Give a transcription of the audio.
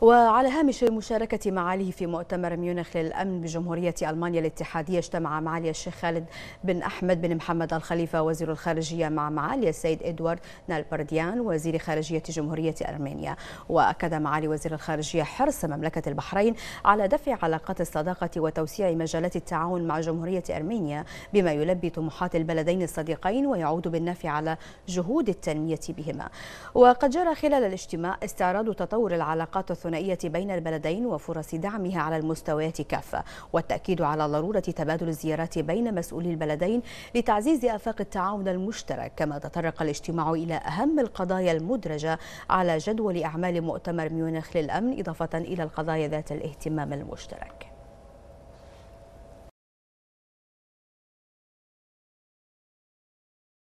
وعلى هامش المشاركة معاليه في مؤتمر ميونخ للأمن بجمهورية ألمانيا الاتحادية اجتمع معالي الشيخ خالد بن أحمد بن محمد الخليفة وزير الخارجية مع معالي السيد إدوارد نالبرديان وزير خارجية جمهورية أرمينيا وأكد معالي وزير الخارجية حرص مملكة البحرين على دفع علاقات الصداقة وتوسيع مجالات التعاون مع جمهورية أرمينيا بما يلبي طموحات البلدين الصديقين ويعود بالنفع على جهود التنمية بهما وقد جرى خلال الاجتماع استعراض تطور العلاقات الثنائية بين البلدين وفرص دعمها على المستويات كافة والتأكيد على ضرورة تبادل الزيارات بين مسؤولي البلدين لتعزيز آفاق التعاون المشترك كما تطرق الاجتماع إلى أهم القضايا المدرجة على جدول أعمال مؤتمر ميونخ للأمن إضافة إلى القضايا ذات الاهتمام المشترك